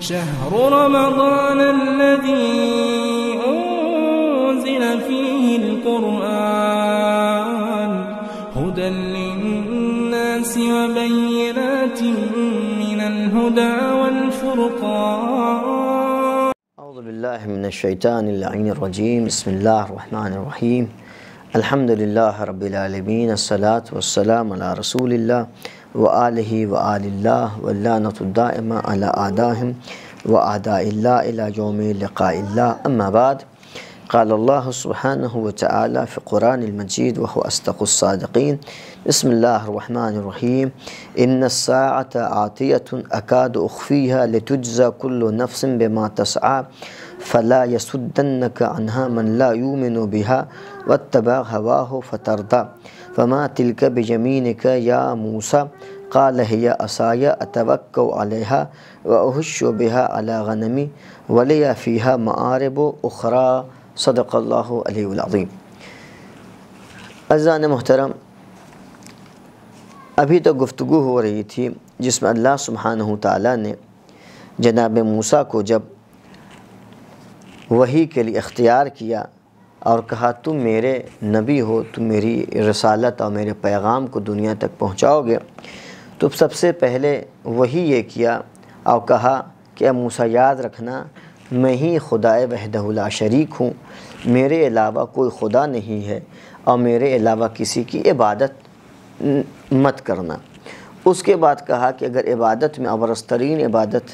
شهر رمضان الذي أنزل فيه القرآن هدى للناس وبينات من الهدى والفرقان أعوذ بالله من الشيطان اللعين الرجيم بسم الله الرحمن الرحيم الحمد لله رب العالمين الصلاة والسلام على رسول الله وآله وآل الله واللانة الدائمة على أعدائهم وأعداء الله إلى يوم لقاء الله أما بعد قال الله سبحانه وتعالى في قرآن المجيد وهو أصدق الصادقين بسم الله الرحمن الرحيم إن الساعة آتية أكاد أخفيها لتجزى كل نفس بما تسعى فلا يسدنك عنها من لا يؤمن بها واتبع هواه فترضى فما تلك بجمينك يا موسى क़ाल असाया अतवक् अलहा वहुश बिहा अला गनमी वलिया फ़ीहा मारब उखरा सदक़ल्लाज़ीम अजान मोहतरम अभी तो गुफ्तु हो रही थी जिसमें अल्लाह सुबहान तला ने जनाब मूसा को जब वही के लिए इख्तियार किया और कहा तुम मेरे नबी हो तुम मेरी रसालत और मेरे पैगाम को दुनिया तक पहुँचाओगे तो सबसे पहले वही ये किया और कहा कि मूसा याद रखना मैं ही खुदा वहदहुल्ला शरीक हूँ मेरे अलावा कोई खुदा नहीं है और मेरे अलावा किसी की इबादत मत करना उसके बाद कहा कि अगर इबादत में तरीन इबादत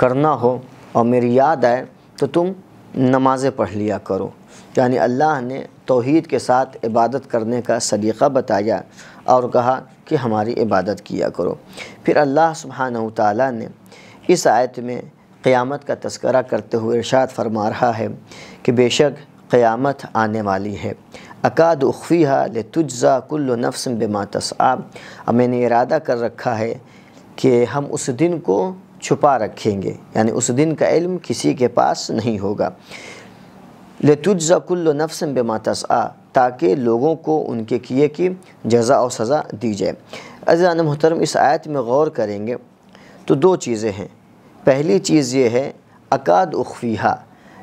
करना हो और मेरी याद आए तो तुम नमाज़ें पढ़ लिया करो यानी अल्लाह ने तोहद के साथ इबादत करने का सलीक़ा बताया और कहा कि हमारी इबादत किया करो फिर अल्लाह सुबहान ताली ने इस आयत में क़यामत का तस्करा करते हुए इरशाद फरमा रहा है कि बेशक क़यामत आने वाली है अकाद उख्फ़ी ले तुजा कुल्लु नफ्स बेमा तसाब अब मैंने इरादा कर रखा है कि हम उस दिन को छुपा रखेंगे यानी उस दिन का इल्म किसी के पास नहीं होगा ले तुजा कुल्लु नफ्स बेमा तसा ताकि लोगों को उनके किए की जजा और सज़ा दी जाए अजान मोहतरम इस आयत में गौर करेंगे तो दो चीज़ें हैं पहली चीज़ ये है अकाद उखफ़ीहा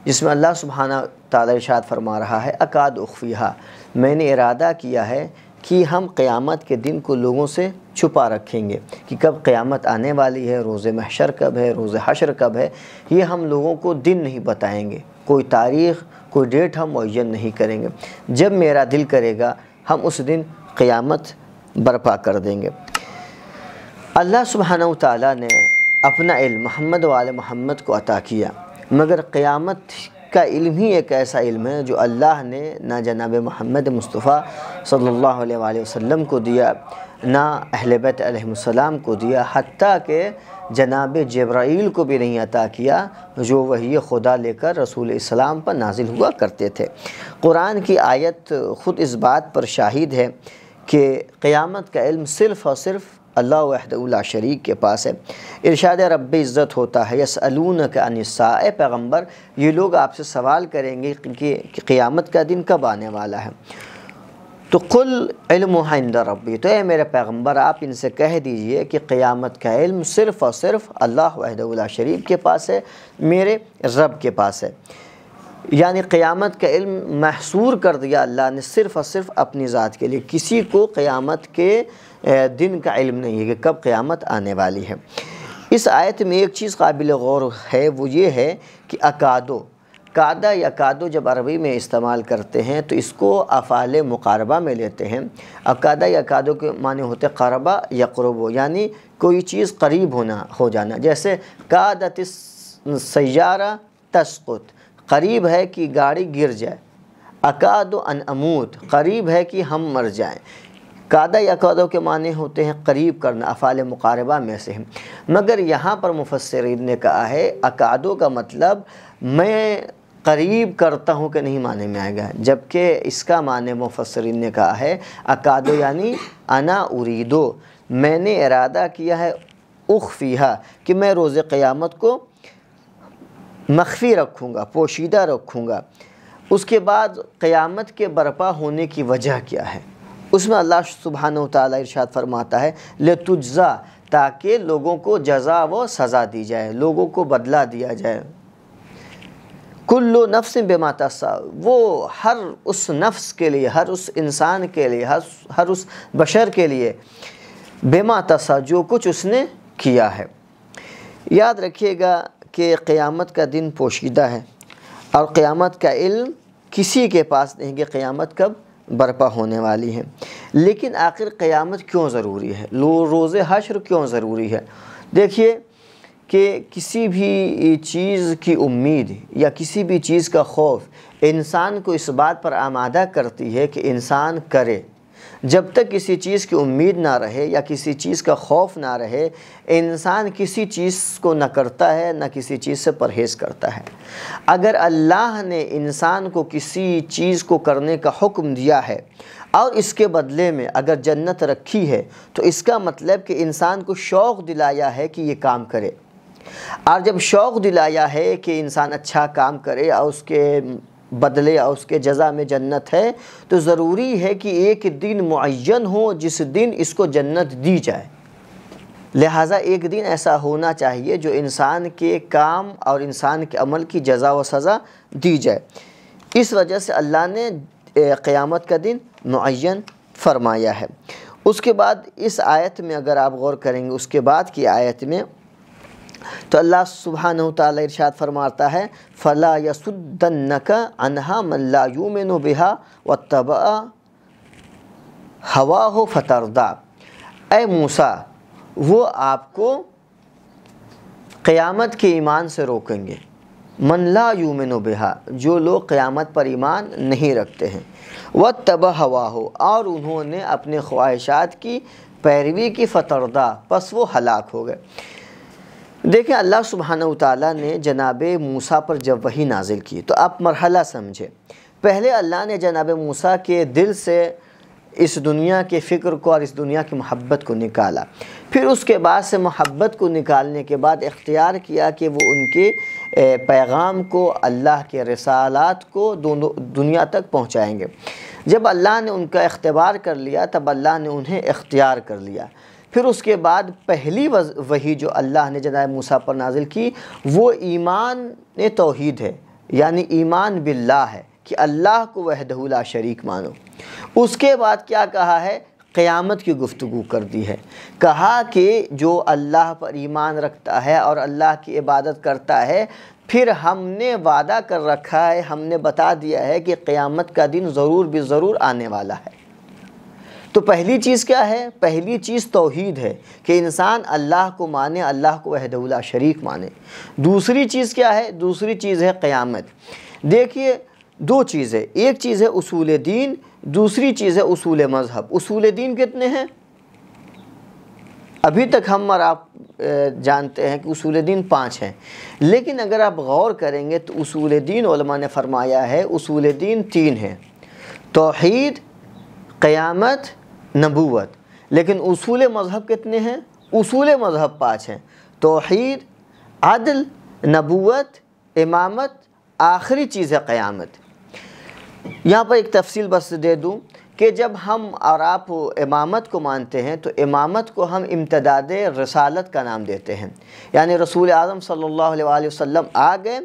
जिसमें अल्लाह सुबहाना ताला इशाद फरमा रहा है अकाद उखफ़ीहा मैंने इरादा किया है कि हम क़यामत के दिन को लोगों से छुपा रखेंगे कि कब क़यामत आने वाली है रोज़ महशर कब है रोज़ हशर कब है ये हम लोगों को दिन नहीं बताएंगे कोई तारीख़ कोई डेट हम मुन नहीं करेंगे जब मेरा दिल करेगा हम उस दिन क़यामत बर्पा कर देंगे अल्लाह सुबहाना ताली ने अपना इल्म मोहम्मद वाल मोहम्मद को अता किया मगर क़यामत का इल्म ही एक ऐसा इल्म है जो अल्लाह ने ना जनाब महमद मुस्तफ़ा सल्लल्लाहु अलैहि वसल्लम को दिया ना अहल बैत अलैहिस्सलाम को दिया हती के जनाब जब्राइल को भी नहीं अता किया जो वही खुदा लेकर रसूल इस्लाम पर नाजिल हुआ करते थे कुरान की आयत ख़ुद इस बात पर शाहिद है कि क़यामत का इल्म सिर्फ़ और सिर्फ़ अल्लाह शरीक के पास है इरशाद रब इज़्ज़त होता है यसअलून का अनसा पैगम्बर ये लोग आपसे सवाल करेंगे कि क़ियामत का दिन कब आने वाला है तो कुल इल्म इंद रबी तो ये मेरे पैगंबर आप इनसे कह दीजिए कि क़यामत का इल्म सिर्फ़ और सिर्फ़ अल्लाह वहदुल्ला शरीफ के पास है मेरे रब के पास है यानी क़यामत का इल्म महसूर कर दिया अल्लाह ने सिर्फ़ और सिर्फ़ अपनी ज़ात के लिए किसी को क़यामत के दिन का इल्म नहीं है कि कब क़यामत आने वाली है इस आयत में एक चीज़ काबिल गौर है वो ये है कि अकादो कादा या कादो जब अरबी में इस्तेमाल करते हैं तो इसको अफ़ाल मुकारबा में लेते हैं अब कादा या कादो के माने होते करबा या करबो यानी कोई चीज़ करीब होना हो जाना जैसे कादत सैारा तस्कुत करीब है कि गाड़ी गिर जाए अकाद अन अमूत करीब है कि हम मर जाएँ कादा या कादों के माने होते हैं करीब करना अफ़ाल मुकारबा में से मगर यहाँ पर मुफसरीन ने कहा है अकादों का मतलब मैं करीब करता हूँ कि नहीं माने में आएगा जबकि इसका माने मुफसरिन ने कहा है अकादो यानी अना उरीदो मैंने इरादा किया है उखफिया कि मैं रोज़ क़यामत को मख्फी रखूँगा पोशीदा रखूँगा उसके बाद क़यामत के बरपा होने की वजह क्या है उसमें अल्लाह सुबहान तरशाद इरशाद फरमाता है ले तुज्ज़ा ताकि लोगों को जजा व सज़ा दी जाए लोगों को बदला दिया जाए कुल्लु नफ्स बेमाता सा वो हर उस नफ्स के लिए हर उस इंसान के लिए हर हर उस बशर के लिए बेमाता सा जो कुछ उसने किया है याद रखिएगा कि क़यामत का दिन पोशीदा है और क़यामत का इल्म किसी के पास नहीं कि क़यामत कब बर्पा होने वाली है लेकिन आखिर क़यामत क्यों ज़रूरी है लो रोज़ हशर क्यों ज़रूरी है देखिए कि किसी भी चीज़ की उम्मीद या किसी भी चीज़ का खौफ इंसान को इस बात पर आमादा करती है कि इंसान करे जब तक किसी चीज़ की उम्मीद ना रहे या किसी चीज़ का खौफ ना रहे इंसान किसी चीज़ को ना करता है ना किसी चीज़ से परहेज़ करता है अगर अल्लाह ने इंसान को किसी चीज़ को करने का हुक्म दिया है और इसके बदले में अगर जन्नत रखी है तो इसका मतलब कि इंसान को शौक़ दिलाया है कि ये काम करे और जब शौक़ दिलाया है कि इंसान अच्छा काम करे और उसके बदले और उसके जजा में जन्नत है तो ज़रूरी है कि एक दिन मुन हो जिस दिन इसको जन्नत दी जाए लिहाजा एक दिन ऐसा होना चाहिए जो इंसान के काम और इंसान के अमल की जजा व सज़ा दी जाए इस वजह से अल्लाह ने क़यामत का दिन मुन फरमाया है उसके बाद इस आयत में अगर आप गौर करेंगे उसके बाद की आयत में तो अल्लाह सुबहान तरशाद फरमाता है फ़ला यसुद्दनक अनहा मल्लायूमिन बिहा व तबा हवा हो फतरदा ए मूसा वो आपको क़्यामत के ईमान से रोकेंगे मनला यूमिन बिहा जो लोग क्यामत पर ईमान नहीं रखते हैं व तब हवा हो और उन्होंने अपने ख्वाहिशात की पैरवी की फतरदा बस वो हलाक हो गए देखिए अल्लाह सुबहाना ताली ने जनाब मूसा पर जब वही नाजिल की तो आप मरहला समझे पहले अल्लाह ने जनाब मूसा के दिल से इस दुनिया के फ़िक्र को और इस दुनिया की मोहब्बत को निकाला फिर उसके बाद से मोहब्बत को निकालने के बाद इख्तियार किया कि वो उनके पैगाम को अल्लाह के रसालत को दोनों दुनिया तक पहुँचाएँगे जब अल्लाह ने उनका अख्तबार कर लिया तब अल्लाह ने उन्हें इख्तियार कर लिया फिर उसके बाद पहली वही जो अल्लाह ने जनाब मूसा पर नाजिल की वो ईमान तोहद है यानी ईमान बिल्ला है कि अल्लाह को वहदहुला शरीक मानो उसके बाद क्या कहा है क़्यामत की गुफ्तु कर दी है कहा कि जो अल्लाह पर ईमान रखता है और अल्लाह की इबादत करता है फिर हमने वादा कर रखा है हमने बता दिया है कि क़्यामत का दिन ज़रूर भी ज़रूर आने वाला है तो पहली चीज़ क्या है पहली चीज़ तोहद है कि इंसान अल्लाह को माने अल्लाह को वहदुल्ला शरीक माने दूसरी चीज़ क्या है दूसरी चीज़ है क़यामत देखिए दो चीज़ें एक चीज़ है उसूल दीन दूसरी चीज़ है उसूल मज़हब उसूल दीन कितने हैं अभी तक हम और आप जानते हैं कि उसूल दीन पाँच हैं लेकिन अगर आप गौर करेंगे तो उसूल दीन ने फ़रमाया है उसूल दीन तीन हैं तोहद क़यामत नबूत लेकिन उसूल मज़हब कितने हैं उसूल मज़हब पाँच हैं तोहद अदल नबूत इमामत आखिरी चीज़ है क़्यामत यहाँ पर एक तफसील बस दे दूँ कि जब हम और आप इमामत को मानते हैं तो इमामत को हम इम्तदाद रसालत का नाम देते हैं यानी रसूल आज़म सल्लल्लाहु अलैहि वसल्लम आ गए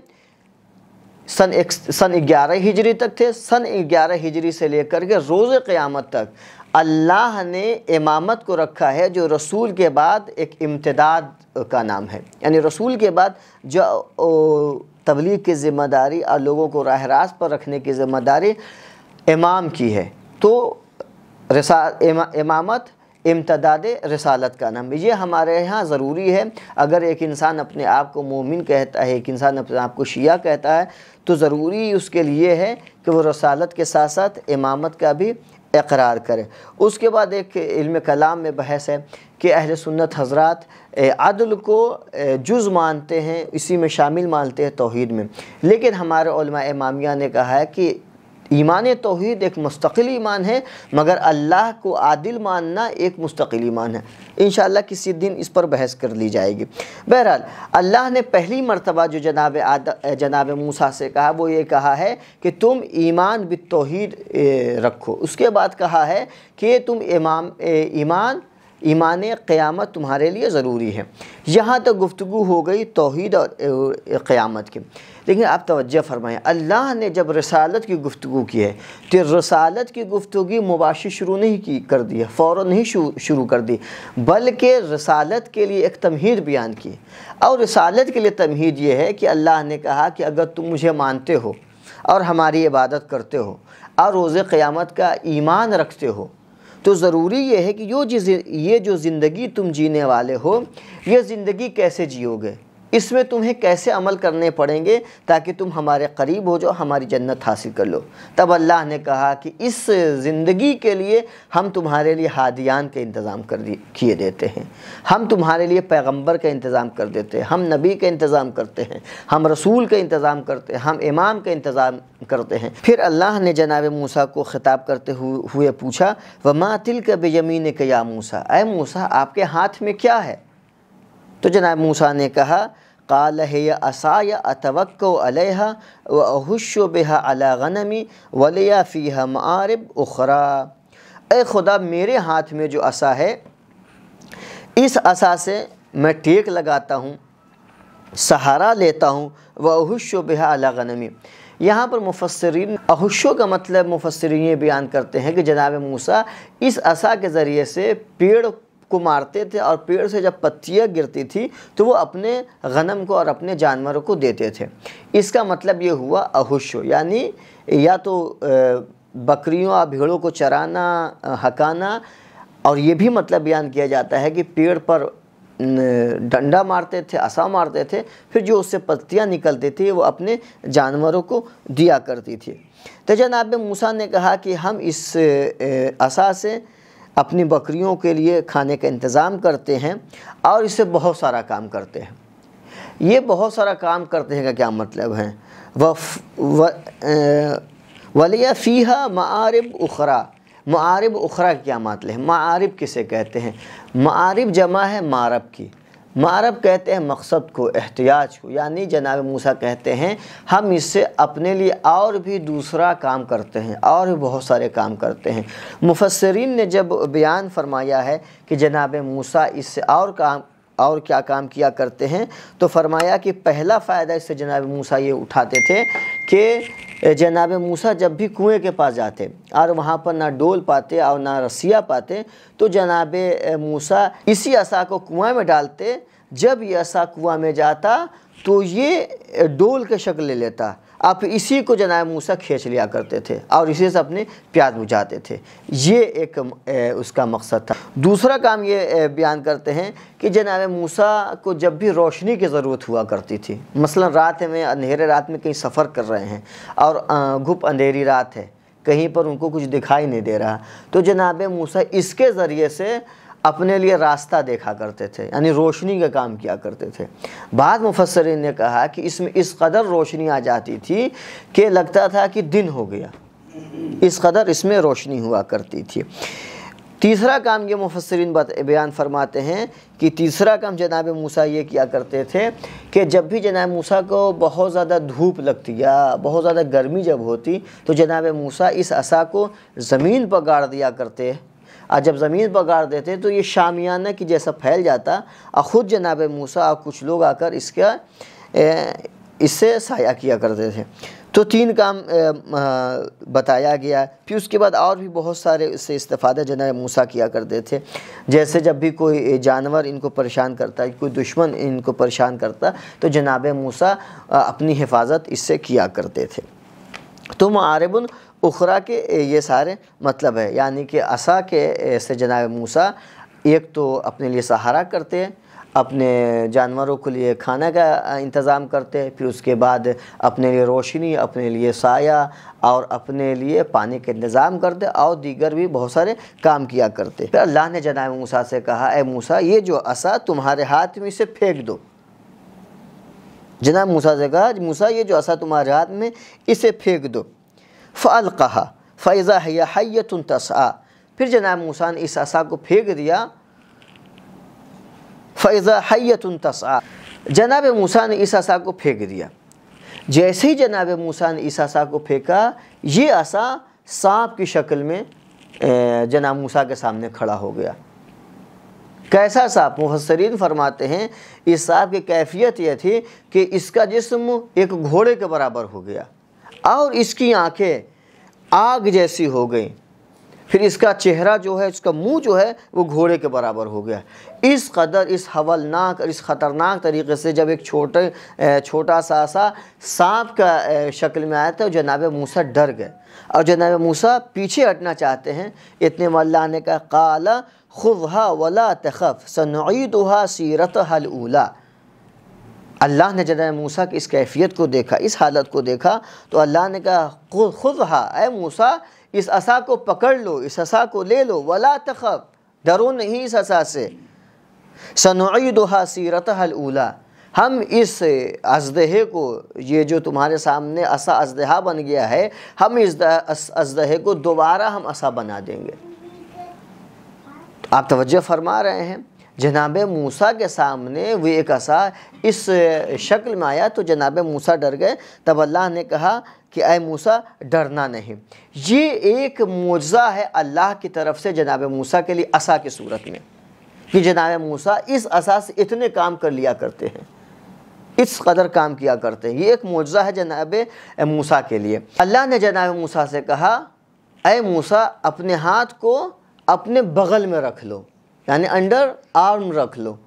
सन एक सन ग्यारह हिजरी तक थे सन ग्यारह हिजरी से लेकर के रोज़ क़्यामत तक अल्लाह ने इमामत को रखा है जो रसूल के बाद एक इम्तदाद का नाम है यानी रसूल के बाद जो तबलीग की ज़िम्मेदारी और लोगों को राह रास्त पर रखने की ज़िम्मेदारी इमाम की है तो रसा इमामत इम्तदाद रसालत का नाम ये हमारे यहाँ ज़रूरी है अगर एक इंसान अपने आप को मोमिन कहता है एक इंसान अपने आप को शिया कहता है तो ज़रूरी उसके लिए है कि वो रसालत के साथ साथ इमामत का भी इकरार करे उसके बाद एक इल्म कलाम में बहस है कि अहल सुन्नत हजरत अदल को जुज़ मानते हैं इसी में शामिल मानते हैं तोहद में लेकिन हमारे मामिया ने कहा है कि ईमान तोहद एक मुस्तकिल ईमान है मगर अल्लाह को आदिल मानना एक मुस्तकिल ईमान है इन किसी दिन इस पर बहस कर ली जाएगी बहरहाल अल्लाह ने पहली मरतबा जो जनाब आद जनाब मूसा से कहा वो ये कहा है कि तुम ईमान ब रखो उसके बाद कहा है कि तुम इमाम ईमान ईमान क़्यामत तुम्हारे लिए ज़रूरी है यहाँ तक गुफ्तु हो गई तोहद और क़्यामत की लेकिन आप तोज्जह फरमाएँ अल्लाह ने जब रसालत की गुफ्तु की है तो रसालत की गुफ्तु मुबाशी शुरू नहीं की कर दी है फ़ौर नहीं शुरू कर दी बल्कि रसालत के लिए एक तमहीद बयान की और रसालत के लिए तमहीद ये है कि अल्लाह ने कहा कि अगर तुम मुझे मानते हो और हमारी इबादत करते हो और रोज़ क़्यामत का ईमान रखते हो तो ज़रूरी ये है कि यो ये जो ज़िंदगी तुम जीने वाले हो ये ज़िंदगी कैसे जियोगे इसमें तुम्हें कैसे अमल करने पड़ेंगे ताकि तुम हमारे करीब हो जाओ हमारी जन्नत हासिल कर लो तब अल्लाह ने कहा कि इस ज़िंदगी के लिए हम तुम्हारे लिए हादियान के इंतज़ाम कर किए देते हैं हम तुम्हारे लिए पैगंबर का इंतज़ाम कर देते हैं हम नबी का इंतज़ाम करते हैं हम रसूल का इंतज़ाम करते हैं हम इमाम का इंतज़ाम करते हैं फिर अल्लाह ने जनाब मूसा को ख़िताब करते हुए पूछा व मातिल का बेजमीन क्या मूसा अय मूसा आपके हाथ में क्या है तो जनाब मूसा ने कहा काल है या अतवक् अलह व अहुश बेहा अला गनमी वलिया हम आरब उखरा ए खुदा मेरे हाथ में जो असा है इस असा से मैं टेक लगाता हूँ सहारा लेता हूँ व अहुश बेहा अला गनमी यहाँ पर मुफसरीन अहुशो का मतलब मुफसरीन ये बयान करते हैं कि जनाब मूसा इस असा के ज़रिए से पेड़ को मारते थे और पेड़ से जब पत्तियाँ गिरती थी तो वो अपने गनम को और अपने जानवरों को देते थे इसका मतलब ये हुआ अहुश यानी या तो बकरियों और भेड़ों को चराना हकाना और ये भी मतलब बयान किया जाता है कि पेड़ पर डंडा मारते थे असा मारते थे फिर जो उससे पत्तियाँ निकलती थी वो अपने जानवरों को दिया करती थी तो जनाब मूसा ने कहा कि हम इस असा से अपनी बकरियों के लिए खाने का इंतज़ाम करते हैं और इससे बहुत सारा काम करते हैं ये बहुत सारा काम करते हैं का क्या मतलब है वलिया फ़ीहा मारब उखरा मारब उखरा क्या मतलब है मारब किसे कहते हैं मारब जमा है मारब की मारब कहते हैं मकसद को एहतियाज को यानी जनाब मूसा कहते हैं हम इससे अपने लिए और भी दूसरा काम करते हैं और भी बहुत सारे काम करते हैं मुफसरीन ने जब बयान फरमाया है कि जनाब मूसा इससे और काम और क्या काम किया करते हैं तो फरमाया कि पहला फ़ायदा इससे जनाब मूसा ये उठाते थे कि जनाब मूसा जब भी कुएं के पास जाते और वहाँ पर ना डोल पाते और ना रस्सिया पाते तो जनाब मूसा इसी असा को कुएं में डालते जब ये असा कुआ में जाता तो ये डोल के शक्ल ले लेता आप इसी को जनाब मूसा खींच लिया करते थे और इसी से अपने प्याज बुझाते थे ये एक उसका मकसद था दूसरा काम ये बयान करते हैं कि जनाब मूसा को जब भी रोशनी की ज़रूरत हुआ करती थी मसलन रात में अंधेरे रात में कहीं सफ़र कर रहे हैं और घुप अंधेरी रात है कहीं पर उनको कुछ दिखाई नहीं दे रहा तो जनाब मूसा इसके ज़रिए से अपने लिए रास्ता देखा करते थे यानी रोशनी का काम किया करते थे बाद मुफसरिन ने कहा कि इसमें इस कदर रोशनी आ जाती थी कि लगता था कि दिन हो गया इस कदर इसमें रोशनी हुआ करती थी तीसरा काम ये मुफसरिन बयान फरमाते हैं कि तीसरा काम जनाब मूसा ये किया करते थे कि जब भी जनाब मूसा को बहुत ज़्यादा धूप लगती या बहुत ज़्यादा गर्मी जब होती तो जनाब मूसा इस असा को ज़मीन पर गाड़ दिया करते और जब ज़मीन बगाड़ देते तो ये शामियाना की जैसा फैल जाता और ख़ुद जनाब मूसा और कुछ लोग आकर इसका इससे साया किया करते थे तो तीन काम बताया गया फिर उसके बाद और भी बहुत सारे इससे इस्तेफादा जनाब मूसा किया करते थे जैसे जब भी कोई जानवर इनको परेशान करता कोई दुश्मन इनको परेशान करता तो जनाब मूसा अपनी हिफाजत इससे किया करते थे तो मारबन उखरा के ये सारे मतलब है यानी कि असा के से जनाब मूसा एक तो अपने लिए सहारा करते हैं अपने जानवरों के लिए खाना का इंतज़ाम करते हैं फिर उसके बाद अपने लिए रोशनी अपने लिए साया और अपने लिए पानी का इंतज़ाम करते और दीगर भी बहुत सारे काम किया करते फिर अल्लाह ने जनाब मूसा से कहा ए मूसा ये जो असा तुम्हारे हाथ में इसे फेंक दो जनाब मूसा से कहा मूसा ये जो असा तुम्हारे हाथ में इसे फेंक दो फ़ल कहा फ़ैज़ा है हैत तसा फिर जनाब मूसा ने इस असा को फेंक दिया फ़ैज़ा हैत तसा जनाब मूसा ने इस असा को फेंक दिया जैसे ही जनाब मूसा ने इस असा को फेंका ये असा सांप की शक्ल में जनाब मूसा के सामने खड़ा हो गया कैसा सांप मुफसरीन फरमाते हैं इस सांप की कैफियत यह थी कि इसका जिस्म एक घोड़े के बराबर हो गया और इसकी आंखें आग जैसी हो गई फिर इसका चेहरा जो है इसका मुंह जो है वो घोड़े के बराबर हो गया इस कदर इस हवलनाक और इस ख़तरनाक तरीके से जब एक छोटे छोटा सा सा सांप का शक्ल में आया था जनाब मूसा डर गए और जनाब मूसा पीछे हटना चाहते हैं इतने मल्ला ने काला खुद वला तखफ सनईदहा सीरत हल उला अल्लाह ने जना मूसा की इस कैफियत को देखा इस हालत को देखा तो अल्लाह ने कहा खुद खुद हा ए मूसा इस असा को पकड़ लो इस असा को ले लो वला तखब डरो नहीं इस असा से सनोदहा सीरत हलूला हम इस अजदहे को ये जो तुम्हारे सामने असा अजदहा बन गया है हम इस अजदहे को दोबारा हम असा बना देंगे तो आप तवज्जो फरमा रहे हैं जनाब मूसा के सामने वे एक असा इस शक्ल में आया तो जनाब मूसा डर गए तब अल्लाह ने कहा कि अय मूसा डरना नहीं ये एक मौजा है अल्लाह की तरफ से जनाब मूसा के लिए असा की सूरत में कि जनाब मूसा इस असा से इतने काम कर लिया करते हैं इस कदर काम किया करते हैं ये एक मौजा है जनाब मूसा के लिए अल्लाह ने जनाब मूसा से कहा अय मूसा अपने हाथ को अपने बगल में रख लो यानी अंडर आर्म रख लो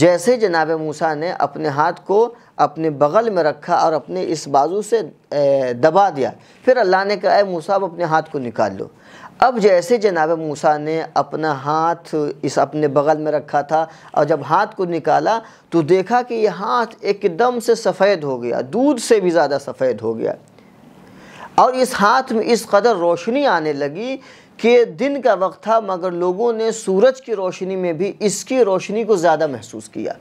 जैसे जनाब मूसा ने अपने हाथ को अपने बगल में रखा और अपने इस बाजू से दबा दिया फिर अल्लाह ने कहा मूसा अब अपने हाथ को निकाल लो अब जैसे जनाब मूसा ने अपना हाथ इस अपने बगल में रखा था और जब हाथ को निकाला तो देखा कि यह हाथ एकदम से सफ़ेद हो गया दूध से भी ज़्यादा सफ़ेद हो गया और इस हाथ में इस कदर रोशनी आने लगी के दिन का वक्त था मगर लोगों ने सूरज की रोशनी में भी इसकी रोशनी को ज़्यादा महसूस किया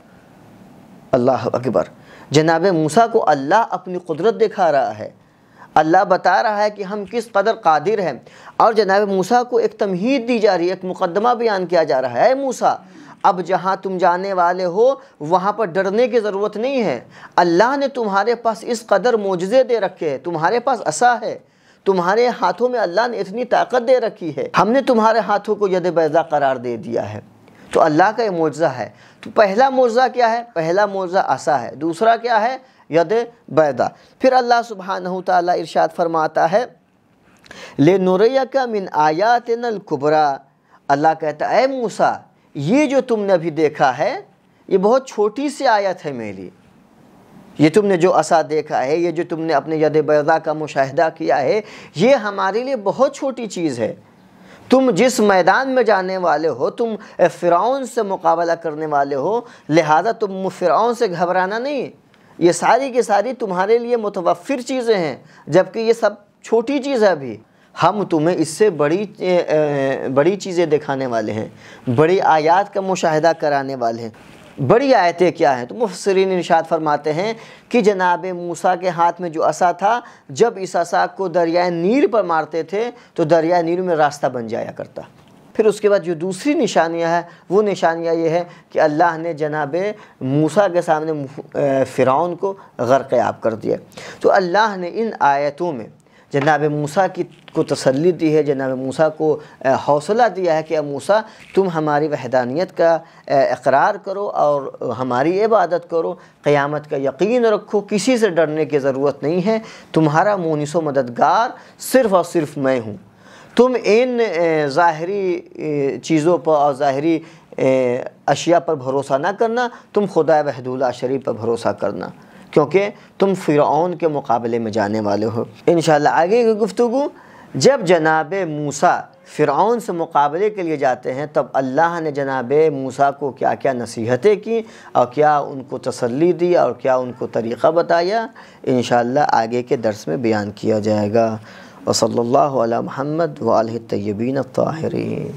अल्लाह अकबर जनाब मूसा को अल्लाह अपनी कुदरत दिखा रहा है अल्लाह बता रहा है कि हम किस कदर कादिर हैं और जनाब मूसा को एक तमहीद दी जा रही है एक मुकदमा बयान किया जा रहा है मूसा अब जहाँ तुम जाने वाले हो वहाँ पर डरने की ज़रूरत नहीं है अल्लाह ने तुम्हारे पास इस कदर मोजे दे रखे हैं तुम्हारे पास असा है तुम्हारे हाथों में अल्लाह ने इतनी ताकत दे रखी है हमने तुम्हारे हाथों को यद बैजा करार दे दिया है तो अल्लाह का ये मुआवजा है तो पहला मुआवजा क्या है पहला मुआवजा आसा है दूसरा क्या है यद बैदा फिर अल्लाह सुबहान तरशाद इरशाद फरमाता है ले नुरैया का मिन आयात नलकुबरा अल्लाह कहता है मूसा ये जो तुमने अभी देखा है ये बहुत छोटी सी आयत है मेरी ये तुमने जो असा देखा है ये जो तुमने अपने यद बैदा का मुशाह किया है ये हमारे लिए बहुत छोटी चीज़ है तुम जिस मैदान में जाने वाले हो तुम फ़िरौन से मुकाबला करने वाले हो लिहाजा तुम फ़िरौन से घबराना नहीं ये सारी की सारी तुम्हारे लिए मुतवफ़िर चीज़ें हैं जबकि ये सब छोटी चीज़ है अभी हम तुम्हें इससे बड़ी बड़ी चीज़ें दिखाने वाले हैं बड़ी आयात का मुशाह कराने वाले हैं बड़ी आयतें क्या हैं तो मुफसरीन निशात फरमाते हैं कि जनाब मूसा के हाथ में जो असा था जब इस असा को दरियाए नीर पर मारते थे तो दरियाए नीर में रास्ता बन जाया करता फिर उसके बाद जो दूसरी निशानियां हैं वो निशानियां ये है कि अल्लाह ने जनाब मूसा के सामने फ़िरौन को गर्क आब कर दिया तो अल्लाह ने इन आयतों में जनाब मूसा की को तसल्ली दी है जनाब मूसा को हौसला दिया है कि अब मूसा तुम हमारी वहदानियत का इकरार करो और हमारी इबादत करो क़यामत का यकीन रखो किसी से डरने की ज़रूरत नहीं है तुम्हारा मोनिसो मददगार सिर्फ़ और सिर्फ मैं हूँ तुम इन ज़ाहरी चीज़ों पर और ज़ाहरी अशिया पर भरोसा ना करना तुम खुदा वहदुल्ला शरीफ पर भरोसा करना क्योंकि तुम फ़िरौन के मुकाबले में जाने वाले हो इन आगे की गुफ्तु जब जनाब मूसा फ़िरौन से मुकाबले के लिए जाते हैं तब अल्लाह ने जनाब मूसा को क्या क्या नसीहतें की और क्या उनको तसल्ली दी और क्या उनको तरीक़ा बताया इन आगे के दर्स में बयान किया जाएगा वसल्ला महमद वाल तयबीन तहरी